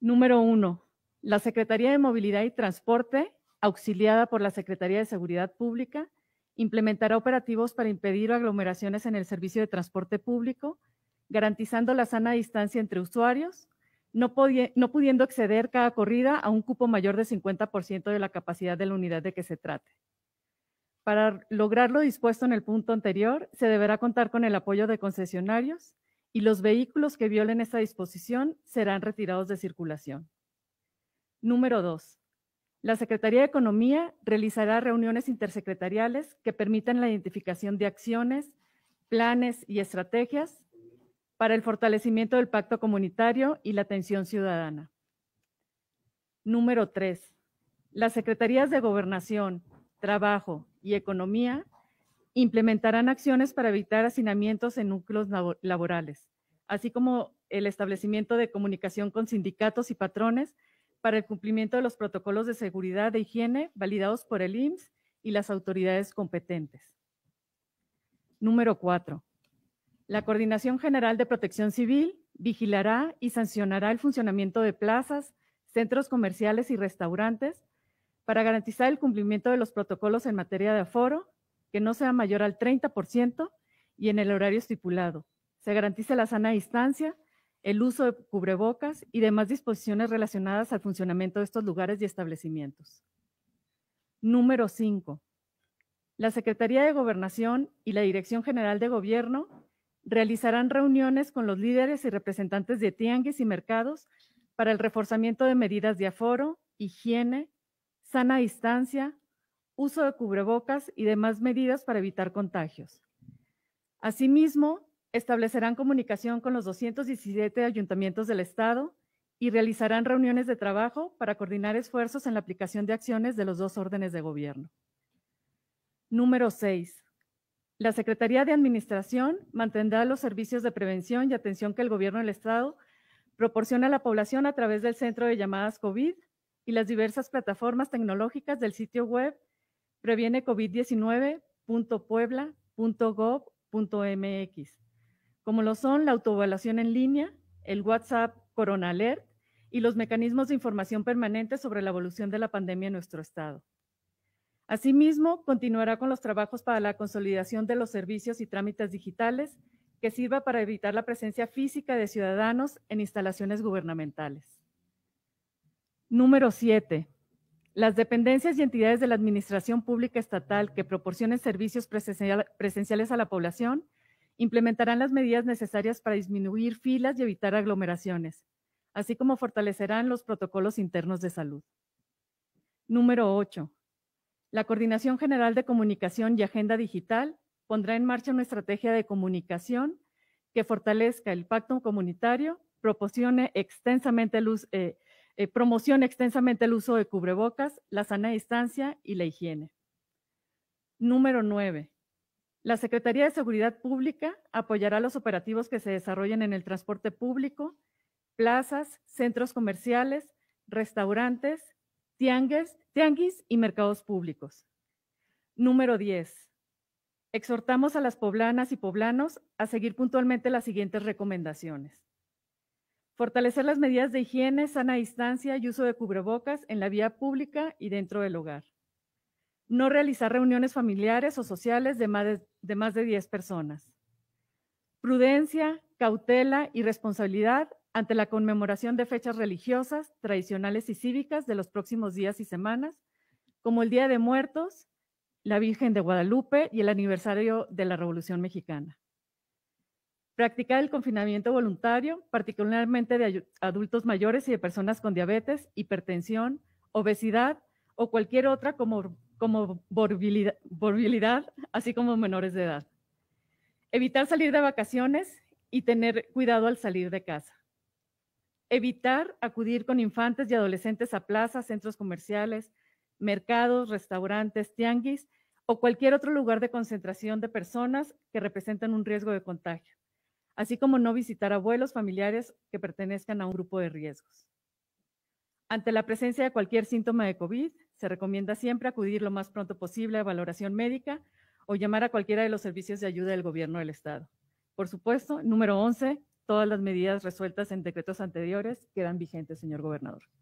Número uno, la Secretaría de Movilidad y Transporte, auxiliada por la Secretaría de Seguridad Pública, implementará operativos para impedir aglomeraciones en el servicio de transporte público, garantizando la sana distancia entre usuarios, no, pudiendo exceder cada corrida a un cupo mayor de 50% de la capacidad de la unidad de que se trate. Para lograr lo dispuesto en el punto anterior, se deberá contar con el apoyo de concesionarios, y los vehículos que violen esta disposición serán retirados de circulación. Número 2. La Secretaría de Economía realizará reuniones intersecretariales que permitan la identificación de acciones, planes y estrategias para el fortalecimiento del pacto comunitario y la atención ciudadana. Número 3. Las Secretarías de Gobernación, Trabajo y Economía Implementarán acciones para evitar hacinamientos en núcleos laborales, así como el establecimiento de comunicación con sindicatos y patrones para el cumplimiento de los protocolos de seguridad e higiene validados por el IMSS y las autoridades competentes. Número 4. La Coordinación General de Protección Civil vigilará y sancionará el funcionamiento de plazas, centros comerciales y restaurantes para garantizar el cumplimiento de los protocolos en materia de aforo no sea mayor al 30% y en el horario estipulado. Se garantiza la sana distancia, el uso de cubrebocas y demás disposiciones relacionadas al funcionamiento de estos lugares y establecimientos. Número 5. La Secretaría de Gobernación y la Dirección General de Gobierno realizarán reuniones con los líderes y representantes de tianguis y mercados para el reforzamiento de medidas de aforo, higiene, sana distancia, uso de cubrebocas y demás medidas para evitar contagios. Asimismo, establecerán comunicación con los 217 ayuntamientos del Estado y realizarán reuniones de trabajo para coordinar esfuerzos en la aplicación de acciones de los dos órdenes de gobierno. Número 6. La Secretaría de Administración mantendrá los servicios de prevención y atención que el Gobierno del Estado proporciona a la población a través del Centro de Llamadas COVID y las diversas plataformas tecnológicas del sitio web previene covid19.puebla.gov.mx, como lo son la autoevaluación en línea, el WhatsApp Corona Alert y los mecanismos de información permanente sobre la evolución de la pandemia en nuestro estado. Asimismo, continuará con los trabajos para la consolidación de los servicios y trámites digitales que sirva para evitar la presencia física de ciudadanos en instalaciones gubernamentales. Número 7. Las dependencias y entidades de la Administración Pública Estatal que proporcionen servicios presenciales a la población implementarán las medidas necesarias para disminuir filas y evitar aglomeraciones, así como fortalecerán los protocolos internos de salud. Número 8. La Coordinación General de Comunicación y Agenda Digital pondrá en marcha una estrategia de comunicación que fortalezca el pacto comunitario, proporcione extensamente luz, eh, eh, Promoción extensamente el uso de cubrebocas, la sana distancia y la higiene. Número 9. La Secretaría de Seguridad Pública apoyará los operativos que se desarrollen en el transporte público, plazas, centros comerciales, restaurantes, tianguis, tianguis y mercados públicos. Número 10. Exhortamos a las poblanas y poblanos a seguir puntualmente las siguientes recomendaciones. Fortalecer las medidas de higiene, sana distancia y uso de cubrebocas en la vía pública y dentro del hogar. No realizar reuniones familiares o sociales de más de, 10 personas. Prudencia, cautela y responsabilidad ante la conmemoración de fechas religiosas, tradicionales y cívicas de los próximos días y semanas, como el Día de Muertos, la Virgen de Guadalupe y el aniversario de la Revolución Mexicana practicar el confinamiento voluntario, particularmente de adultos mayores y de personas con diabetes, hipertensión, obesidad o cualquier otra como, como así como menores de edad. Evitar salir de vacaciones y tener cuidado al salir de casa. Evitar acudir con infantes y adolescentes a plazas, centros comerciales, mercados, restaurantes, tianguis o cualquier otro lugar de concentración de personas que representan un riesgo de contagio así como no visitar abuelos, familiares que pertenezcan a un grupo de riesgos. Ante la presencia de cualquier síntoma de COVID, se recomienda siempre acudir lo más pronto posible a valoración médica o llamar a cualquiera de los servicios de ayuda del gobierno del Estado. Por supuesto, número 11, todas las medidas resueltas en decretos anteriores quedan vigentes, señor gobernador.